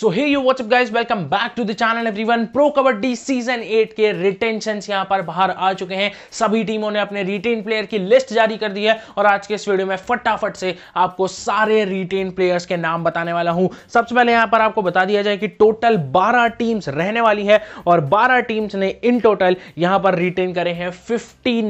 so hey you what's up guys welcome back to the channel everyone pro kabaddi season 8 के retention यहां पर बाहर आ चुके हैं सभी टीमों ने अपने रिटेन प्लेयर की लिस्ट जारी कर दी है और आज के इस वीडियो में फटाफट से आपको सारे रिटेन प्लेयर्स के नाम बताने वाला हूं सबसे पहले यहां पर आपको बता दिया जाए कि टोटल बारह टीम्स रहने वाली है और बारह टीम्स ने इन टोटल यहां पर रिटेन करे हैं फिफ्टी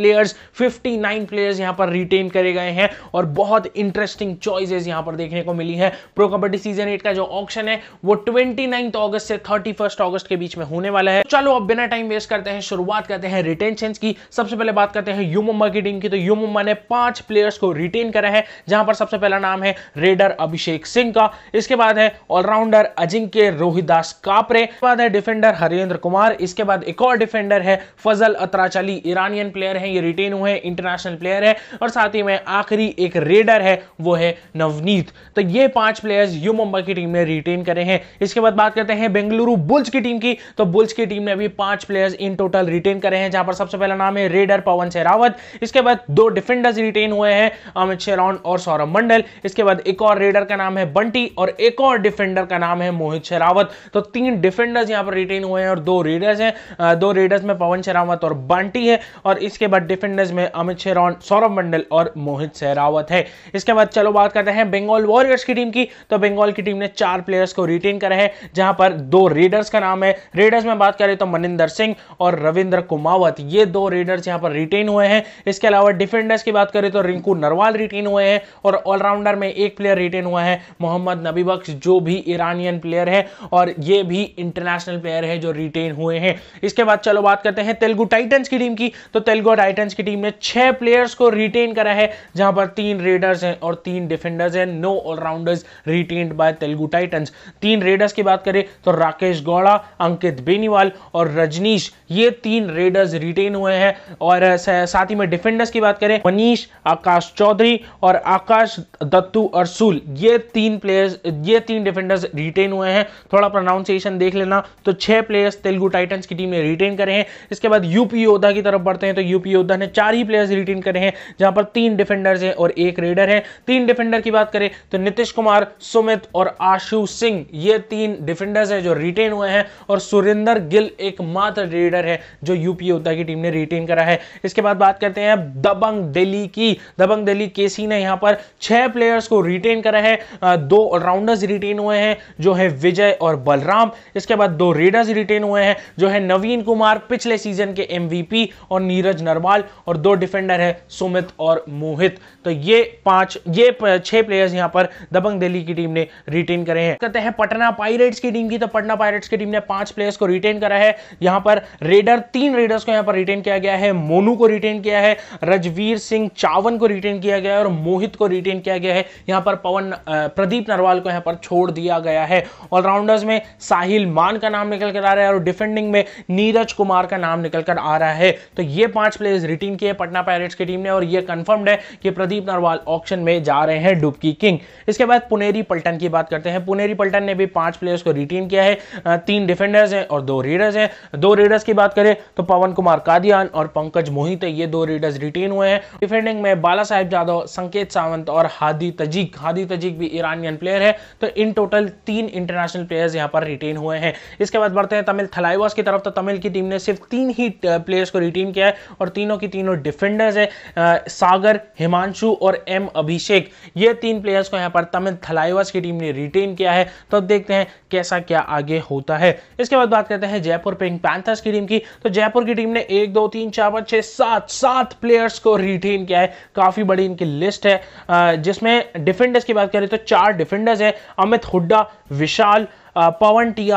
प्लेयर्स फिफ्टी प्लेयर्स यहां पर रिटेन करे गए हैं और बहुत इंटरेस्टिंग चॉइसेज यहां पर देखने को मिली है प्रो कबड्डी सीजन एट का जो ऑप्शन सेशन है वो ट्वेंटी अगस्त से थर्टी अगस्त के बीच में होने वाला है तो चलो अब बिना टाइम वेस्ट करते हैं शुरुआत करते हैं रिटेंशन की सबसे पहले बात करते हैं यूमुम्बा की टीम की तो यूमुम्बा ने पांच प्लेयर्स को रिटेन करा है जहां पर सबसे पहला नाम है रेडर अभिषेक सिंह का इसके बाद है ऑलराउंडर अजिंक्य रोहिदास कापरे बाद है डिफेंडर हरेंद्र कुमार इसके बाद एक और डिफेंडर है फजल अतराचली ईरानियन प्लेयर है ये रिटेन हुए हैं इंटरनेशनल प्लेयर है और साथ ही में आखिरी एक रेडर है वो है नवनीत तो ये पांच प्लेयर्स यू मुंबई की टीम में रिटेन विन करे हैं इसके बाद बात करते हैं बेंगलुरु बुल्स की टीम की तो बुल्स की टीम ने अभी पांच प्लेयर्स इन टोटल रिटेन करे हैं जहां पर सबसे पहला नाम है रेडर पवन शेरावत इसके बाद दो डिफेंडर्स रिटेन हुए हैं अमित शेरौन और सौरभ मंडल इसके बाद एक और रेडर का नाम है बंटी और एक और डिफेंडर का नाम है मोहित शेरावत तो तीन डिफेंडर्स यहां पर रिटेन हुए हैं और दो रेडर्स हैं दो रेडर्स में पवन शेरावत और बंटी है और इसके बाद डिफेंडर्स में अमित शेरौन सौरभ मंडल और मोहित शेरावत है इसके बाद चलो बात करते हैं बंगाल वॉरियर्स की टीम की तो बंगाल की टीम ने चार प्लेयर रीडर्स को रिटेन करा है जहां पर दो रीडर्स का नाम है रीडर्स में बात करें तो मनिंदर सिंह और रविंद्र कुमावत ये दो रीडर्स यहां पर रिटेन हुए हैं इसके अलावा डिफेंडर्स की बात करें तो रिंकू नरवाल रिटेन हुए हैं और ऑलराउंडर में एक प्लेयर रिटेन हुआ है मोहम्मद नबी बख्श जो भी ईरानियन प्लेयर है और ये भी इंटरनेशनल प्लेयर है जो रिटेन हुए हैं इसके बाद चलो बात करते हैं तेलुगु टाइटन्स की टीम की तो तेलुगु टाइटन्स की टीम ने छह प्लेयर्स को रिटेन करा है जहां पर तीन रेडर्स हैं और तीन डिफेंडर्स हैं no allrounders retain by Telugu Titans तीन रेडर्स की बात करें तो राकेश गौड़ा अंकित बेनीवाल और रजनीश ये तीन रेडर्स रिटेन हुए हैं और साथ ही में डिफेंडर्स की बात करें मनीष आकाश चौधरी और आकाश दत्तू अरसूल ये तीन प्लेयर्स ये तीन डिफेंडर्स रिटेन हुए हैं थोड़ा प्रोनाउंसिएशन देख लेना तो छह प्लेयर्स तेलुगु टाइटन्स की टीम ने रिटेन करे हैं इसके बाद यूपी योद्धा की तरफ बढ़ते हैं तो यूपी योद्धा ने चार ही प्लेयर्स रिटेन करे हैं जहां पर तीन डिफेंडर्स हैं और एक रेडर है तीन डिफेंडर की बात करें तो नीतीश कुमार सुमित और आशु सिंह ये तीन डिफेंडर्स हैं जो रिटेन हुए हैं और सुरेंद्र गिल एकमात्र रेडर है जो यूपी योद्धा की टीम ने रिटेन करा है इसके बाद बात करते हैं दबंग दिल्ली की दबंग दिल्ली केसी ने यहाँ पर छह प्लेयर्स को रिटेन करा है दो ऑलराउंडर्स रिटेन हुए हैं जो है विजय और बलराम इसके बाद दो रेडर्स रिटेन हुए हैं जो है नवीन कुमार पिछले सीजन के एमवीपी और नीरज नरवाल और दो डिफेंडर है सुमित और मोहित तो ये पांच ये छह प्लेयर्स यहां पर दबंग दिल्ली की टीम ने रिटेन करे हैं करते हैं पटना पायरेट्स की टीम की तो पटना पायरेट्स की टीम ने पांच प्लेयर्स को रिटेन करा है यहां पर रेडर तीन रेडर्स को यहां पर रिटेन किया गया है मोनू को रिटेन किया है रजवीर सिंह चावन को रिटेन किया गया है और मोहित को रिटेन किया गया है यहां पर पवन प्रदीप नरवाल को यहां पर छोड़ दिया गया है ऑलराउंडर्स में साहिल मान का नाम निकल कर आ रहा है और डिफेंडिंग में नीरज कुमार का नाम निकल कर आ रहा है तो ये पांच प्लेयर्स रिटेन किए पटना पायरेट्स की टीम ने और ये कंफर्म्ड है कि प्रदीप नरवाल ऑप्शन में जा रहे हैं डुबकी किंग इसके बाद पुनेरी पलटन की बात करते हैं पुनेरी पल्टन ने भी पांच प्लेयर्स को रिटेन किया है तीन डिफेंडर्स हैं और दो रीडर्स हैं दो रीडर्स की बात करें तो पवन कुमार कादियान और पंकज मोहित ये दो रीडर्स रिटेन हुए हैं डिफेंडिंग में बाला साहेब जादव संकेत सावंत और हादी तजीक हादी तजीक भी ईरानियन प्लेयर है तो इन टोटल तीन इंटरनेशनल प्लेयर्स यहाँ पर रिटेन हुए हैं इसके बाद बढ़ते हैं तमिल थलाइवास की तरफ तो तमिल की टीम ने सिर्फ तीन ही प्लेयर्स को रिटेन किया है और तीनों की तीनों डिफेंडर्स है सागर हिमांशु और एम अभिषेक ये तीन प्लेयर्स को यहाँ पर तमिल थलाइवास की टीम ने रिटेन किया है है तो देखते हैं कैसा क्या आगे होता है इसके बाद बात करते हैं जयपुर पिंक पैंथर्स की टीम की तो जयपुर की टीम ने एक दो तीन चार पाँच छः सात सात प्लेयर्स को रिटेन किया है काफ़ी बड़ी इनकी लिस्ट है जिसमें डिफेंडर्स की बात करें तो चार डिफेंडर्स है अमित हुड्डा विशाल पवन टी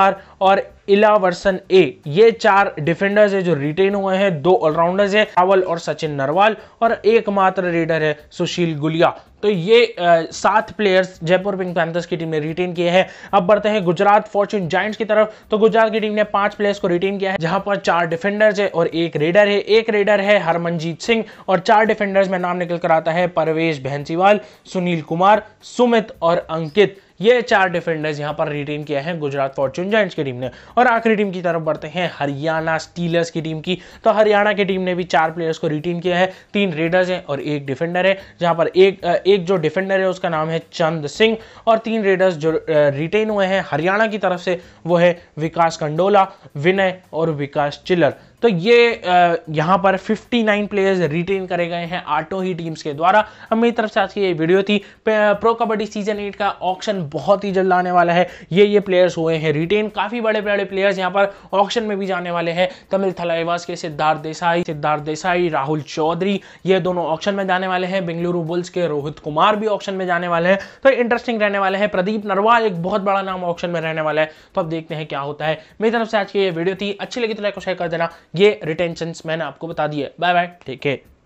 और इला वर्सन ए ये चार डिफेंडर्स है जो रिटेन हुए हैं दो ऑलराउंडर्स है रावल और सचिन नरवाल और एकमात्र रेडर है सुशील गुलिया तो ये आ, सात प्लेयर्स जयपुर पिंक पैंथर्स की टीम ने रिटेन किए हैं अब बढ़ते हैं गुजरात फॉर्चून जाइंट्स की तरफ तो गुजरात की टीम ने पांच प्लेयर्स को रिटेन किया है जहां पर चार डिफेंडर्स है और एक रेडर है एक रेडर है हरमनजीत सिंह और चार डिफेंडर्स में नाम निकल कर आता है परवेश भैंसीवाल सुनील कुमार सुमित और अंकित ये चार डिफेंडर्स यहाँ पर रिटेन किया है गुजरात फॉर्चून जैंट्स की टीम ने और आखिरी टीम की तरफ बढ़ते हैं हरियाणा स्टीलर्स की टीम की तो हरियाणा की टीम ने भी चार प्लेयर्स को रिटेन किया है तीन रेडर्स हैं और एक डिफेंडर है जहाँ पर एक एक जो डिफेंडर है उसका नाम है चंद सिंह और तीन रेडर्स जो रिटेन हुए हैं हरियाणा की तरफ से वो है विकास कंडोला विनय और विकास चिल्लर तो ये यहाँ पर 59 प्लेयर्स रिटेन करे गए हैं आठों ही टीम्स के द्वारा अब मेरी तरफ से आज की ये वीडियो थी प्रो कबड्डी सीजन एट का ऑप्शन बहुत ही जल्द आने वाला है ये ये प्लेयर्स हुए हैं रिटेन काफ़ी बड़े बड़े प्लेयर्स यहाँ पर ऑप्शन में भी जाने वाले हैं तमिल थलाइवास के सिद्धार्थ देसाई सिद्धार्थ देसाई राहुल चौधरी ये दोनों ऑप्शन में जाने वाले हैं बेंगलुरु बुल्स के रोहित कुमार भी ऑप्शन में जाने वाले हैं तो इंटरेस्टिंग रहने वाले हैं प्रदीप नरवाल एक बहुत बड़ा नाम ऑप्शन में रहने वाला है तो अब देखते हैं क्या होता है मेरी तरफ से आज की ये वीडियो थी अच्छी लगी तो लाइक और शेयर कर देना ये रिटेंशन मैंने आपको बता दिया बाय बाय ठीक है